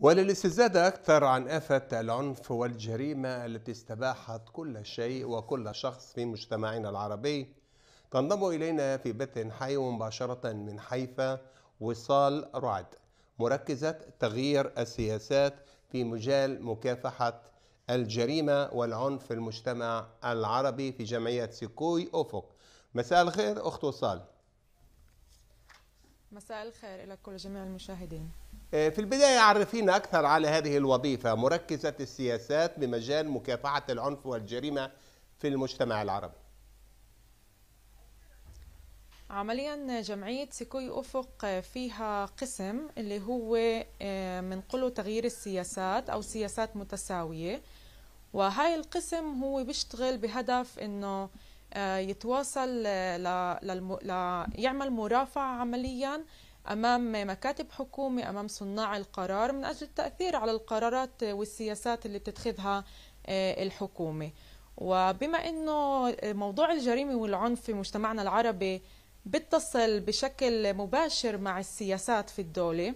وللاستزادة أكثر عن آفة العنف والجريمة التي استباحت كل شيء وكل شخص في مجتمعنا العربي تنضم إلينا في بث حي مباشرة من حيفا وصال رعد مركزة تغيير السياسات في مجال مكافحة الجريمة والعنف في المجتمع العربي في جمعية سيكوي أفق مساء الخير أخت وصال مساء الخير إلى كل جميع المشاهدين آه، في البداية عرفينا أكثر على هذه الوظيفة مركزة السياسات بمجال مكافحة العنف والجريمة في المجتمع العربي عمليا جمعية سيكوي أفق فيها قسم اللي هو آه، قلو تغيير السياسات أو سياسات متساوية وهاي القسم هو بيشتغل بهدف أنه آه، يتواصل آه، ليعمل مرافعة عمليا أمام مكاتب حكومة أمام صناع القرار من أجل التأثير على القرارات والسياسات اللي بتتخذها آه، الحكومة وبما أنه موضوع الجريمة والعنف في مجتمعنا العربي بيتصل بشكل مباشر مع السياسات في الدولة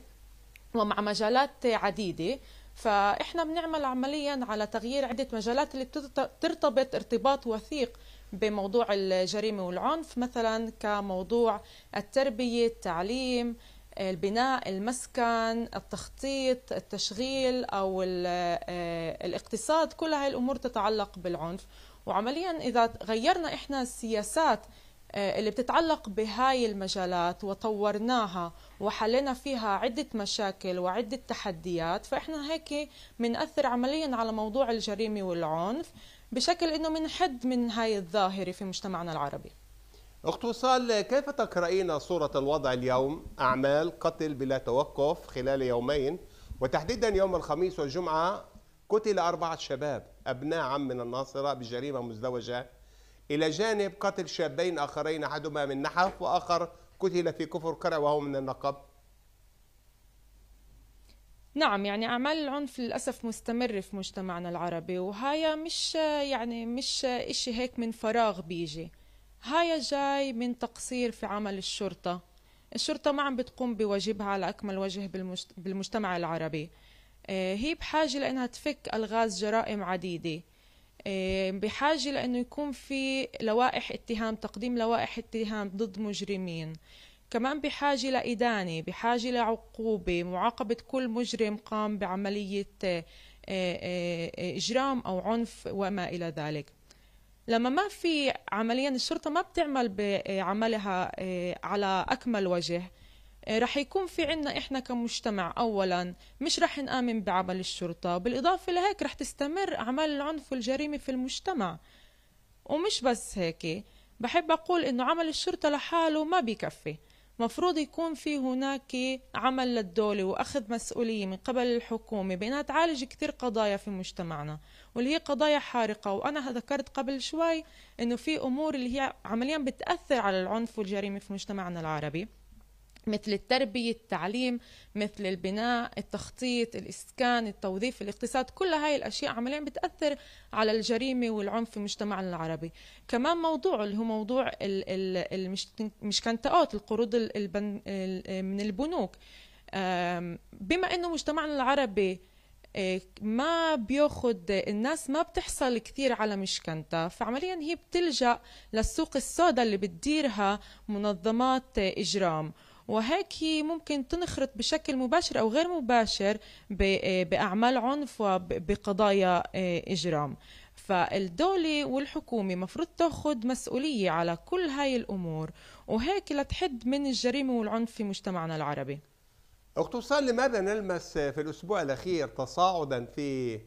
ومع مجالات عديدة فإحنا بنعمل عمليا على تغيير عدة مجالات اللي بترتبط ارتباط وثيق بموضوع الجريمه والعنف مثلا كموضوع التربيه التعليم البناء المسكن التخطيط التشغيل او آه، الاقتصاد كل هاي الامور تتعلق بالعنف وعمليا اذا غيرنا احنا السياسات آه، اللي بتتعلق بهاي المجالات وطورناها وحلينا فيها عدة مشاكل وعدة تحديات فإحنا هيك بنأثر عمليا على موضوع الجريمة والعنف بشكل أنه منحد من هاي الظاهرة في مجتمعنا العربي أخت وصال كيف تقرأين صورة الوضع اليوم أعمال قتل بلا توقف خلال يومين وتحديدا يوم الخميس والجمعة قتل أربعة شباب أبناء عم من الناصرة بجريمة مزدوجة إلى جانب قتل شابين آخرين أحدهما من نحف وآخر قتل في كفر كرع وهو من النقب نعم يعني أعمال العنف للأسف مستمرة في مجتمعنا العربي وهاي مش يعني مش إشي هيك من فراغ بيجي هاي جاي من تقصير في عمل الشرطة الشرطة ما عم بتقوم بواجبها على أكمل وجه بالمجتمع العربي آه، هي بحاجة لأنها تفك ألغاز جرائم عديدة آه، بحاجة لأنه يكون في لوائح اتهام تقديم لوائح اتهام ضد مجرمين كمان بحاجة لإدانة بحاجة لعقوبة معاقبة كل مجرم قام بعملية آه، آه، آه، إجرام أو عنف وما إلى ذلك لما ما في عمليا الشرطة ما بتعمل بعملها على أكمل وجه رح يكون في عنا إحنا كمجتمع أولا مش رح نآمن بعمل الشرطة بالإضافة لهيك رح تستمر أعمال العنف والجريمة في المجتمع ومش بس هيك بحب أقول إنه عمل الشرطة لحاله ما بيكفي مفروض يكون في هناك عمل للدولة وأخذ مسؤولية من قبل الحكومة بأنها تعالج كثير قضايا في مجتمعنا واللي هي قضايا حارقة وأنا ذكرت قبل شوي أنه في أمور اللي هي عمليا بتأثر على العنف والجريمة في مجتمعنا العربي مثل التربية التعليم مثل البناء التخطيط الإسكان التوظيف الاقتصاد كل هاي الأشياء عمليا بتأثر على الجريمة والعنف في مجتمعنا العربي كمان موضوع اللي هو موضوع المشكنتات القروض من البنوك بما أنه مجتمعنا العربي آه، ما بياخد الناس ما بتحصل كثير على مشكنتها فعمليا هي بتلجأ للسوق السوداء اللي بتديرها منظمات إجرام وهيك هي ممكن تنخرط بشكل مباشر أو غير مباشر آه، بأعمال عنف وبقضايا آه، إجرام فالدولة والحكومة مفروض تأخذ مسؤولية على كل هاي الأمور وهيك لتحد من الجريمة والعنف في مجتمعنا العربي اقتصاد لماذا نلمس في الأسبوع الأخير تصاعدا في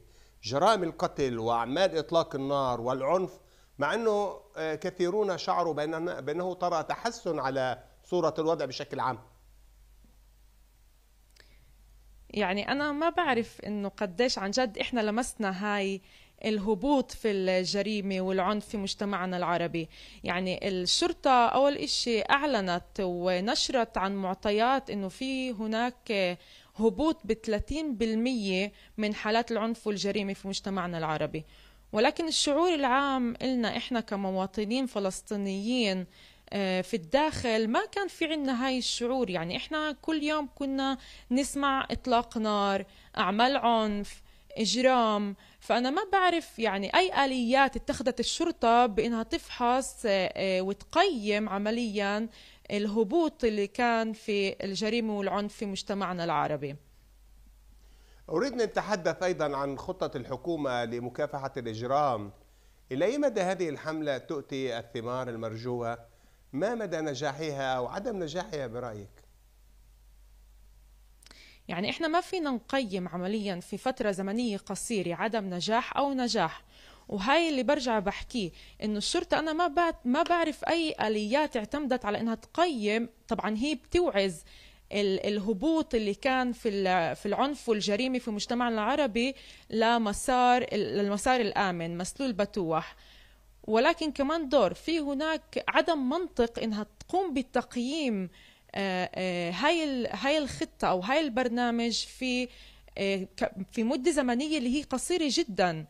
جرائم القتل وأعمال إطلاق النار والعنف مع أنه آه، كثيرون شعروا بأنه ترى تحسن على صورة الوضع بشكل عام يعني أنا ما بعرف إنه قديش عن جد إحنا لمسنا هاي الهبوط في الجريمة والعنف في مجتمعنا العربي يعني الشرطة أول إشي أعلنت ونشرت عن معطيات إنه في هناك هبوط ب 30% من حالات العنف والجريمة في مجتمعنا العربي ولكن الشعور العام إلنا إحنا كمواطنين فلسطينيين آه، في الداخل ما كان في عنا هاي الشعور يعني احنا كل يوم كنا نسمع اطلاق نار اعمال عنف اجرام فانا ما بعرف يعني اي اليات اتخذت الشرطه بانها تفحص آه، آه، وتقيم عمليا الهبوط اللي كان في الجريمه والعنف في مجتمعنا العربي أريد أن نتحدث أيضا عن خطة الحكومة لمكافحة الإجرام إلى أي مدى هذه الحملة تؤتي الثمار المرجوة ما مدى نجاحها أو عدم نجاحها برأيك؟ يعني إحنا ما فينا نقيم عمليا في فترة زمنية قصيرة عدم نجاح أو نجاح وهي اللي برجع بحكيه انه الشرطه انا ما بعت ما بعرف اي اليات اعتمدت على انها تقيم طبعا هي بتوعز الهبوط اللي كان في في العنف والجريمه في مجتمعنا العربي لمسار للمسار الامن مسلول بتوح ولكن كمان دور في هناك عدم منطق انها تقوم بتقييم آه، آه، هاي هاي الخطه او هاي البرنامج في آه، في مده زمنيه اللي هي قصيره جدا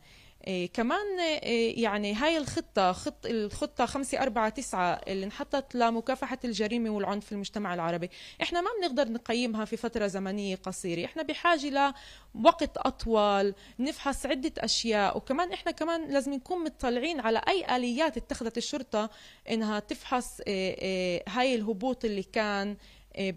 إيه، كمان إيه، يعني هاي الخطة خط الخطة 549 اللي انحطت لمكافحة الجريمة والعنف في المجتمع العربي احنا ما بنقدر نقيمها في فترة زمنية قصيرة احنا بحاجة لوقت أطول نفحص عدة أشياء وكمان احنا كمان لازم نكون مطلعين على أي آليات اتخذت الشرطة انها تفحص إيه، هاي الهبوط اللي كان آه،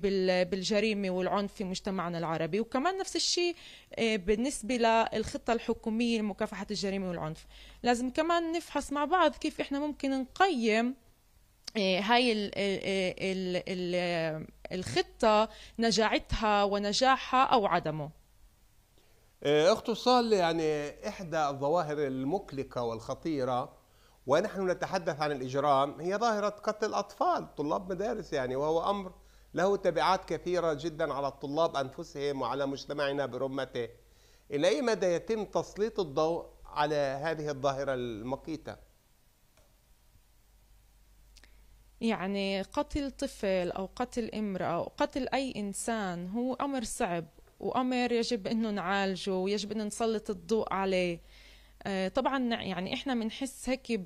بالجريمة والعنف في مجتمعنا العربي وكمان نفس الشيء آه، بالنسبة للخطة الحكومية لمكافحة الجريمة والعنف لازم كمان نفحص مع بعض كيف احنا ممكن نقيم آه، هاي الخطة نجاعتها ونجاحها أو عدمه أخت صال يعني إحدى الظواهر المقلقة والخطيرة ونحن نتحدث عن الإجرام هي ظاهرة قتل الأطفال طلاب مدارس يعني وهو أمر له تبعات كثيرة جدا على الطلاب أنفسهم وعلى مجتمعنا برمته إلى أي مدى يتم تسليط الضوء على هذه الظاهرة المقيتة؟ يعني قتل طفل أو قتل امرأة أو قتل أي إنسان هو أمر صعب وأمر يجب أنه نعالجه ويجب أن نسلط الضوء عليه آه، طبعا يعني احنا بنحس هيك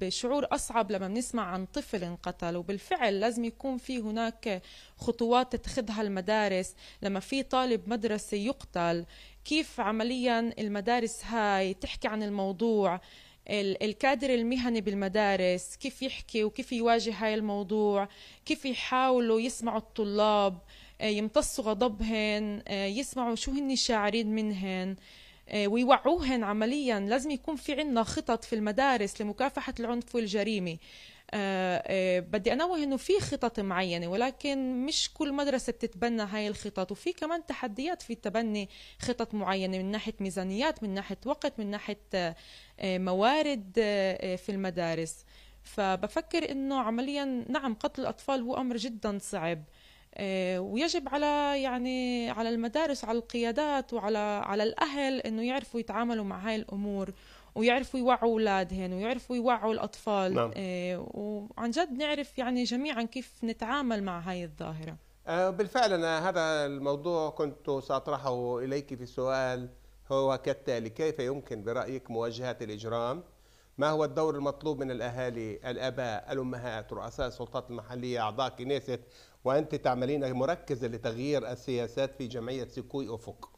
بشعور اصعب لما بنسمع عن طفل انقتل وبالفعل لازم يكون في هناك خطوات تتخذها المدارس لما في طالب مدرسه يقتل كيف عمليا المدارس هاي تحكي عن الموضوع الكادر المهني بالمدارس كيف يحكي وكيف يواجه هاي الموضوع كيف يحاولوا يسمعوا الطلاب آه، يمتصوا غضبهن آه، يسمعوا شو هن شاعرين منهن آه، ويوعوهن عمليا لازم يكون في عندنا خطط في المدارس لمكافحة العنف والجريمة آه، آه، بدي انوه انه في خطط معينه ولكن مش كل مدرسه بتتبنى هاي الخطط وفي كمان تحديات في تبني خطط معينه من ناحيه ميزانيات من ناحيه وقت من ناحيه موارد في المدارس فبفكر انه عمليا نعم قتل الاطفال هو امر جدا صعب آه، ويجب على يعني على المدارس وعلى القيادات وعلى على الاهل انه يعرفوا يتعاملوا مع هاي الامور ويعرفوا يوعوا أولادهم ويعرفوا يوعوا الاطفال نعم. آه، وعن جد نعرف يعني جميعا كيف نتعامل مع هاي الظاهره آه، بالفعل انا هذا الموضوع كنت ساطرحه اليك في السؤال هو كالتالي كيف يمكن برايك مواجهه الاجرام ما هو الدور المطلوب من الاهالي الاباء الامهات رؤساء السلطات المحليه اعضاء كنيسه وأنت تعملين مركزة لتغيير السياسات في جمعية سيكوي أفق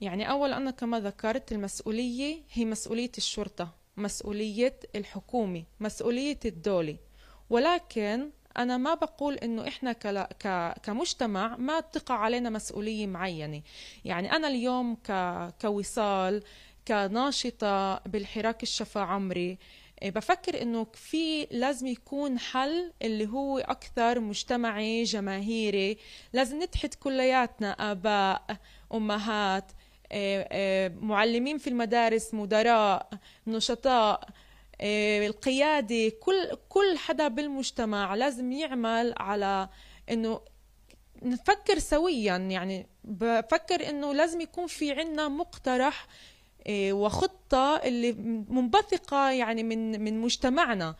يعني أولا أنا كما ذكرت المسؤولية هي مسؤولية الشرطة مسؤولية الحكومة مسؤولية الدولة ولكن أنا ما بقول إنه إحنا كمجتمع ما تقع علينا مسؤولية معينة يعني أنا اليوم كوصال كناشطة بالحراك الشفا عمري آه، بفكر انه في لازم يكون حل اللي هو اكثر مجتمعي جماهيري لازم نتحد كلياتنا اباء امهات آه، آه، معلمين في المدارس مدراء نشطاء القيادة كل كل حدا بالمجتمع لازم يعمل على انه نفكر سويا يعني بفكر انه لازم يكون في عنا مقترح إيه، وخطة اللي منبثقة يعني من من مجتمعنا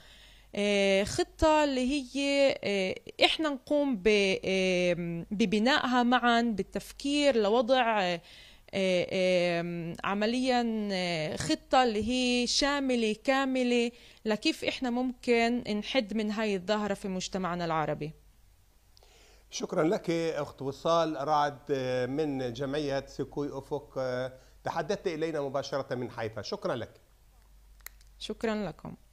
إيه، خطة اللي هي إيه، إحنا نقوم ببنائها معا بالتفكير لوضع عمليا خطة اللي هي شاملة كاملة لكيف إحنا ممكن نحد من هاي الظاهرة في مجتمعنا العربي شكرا لك أخت وصال رعد من جمعية سكوي أفق تحدثت إلينا مباشرة من حيفا شكرا لك شكرا لكم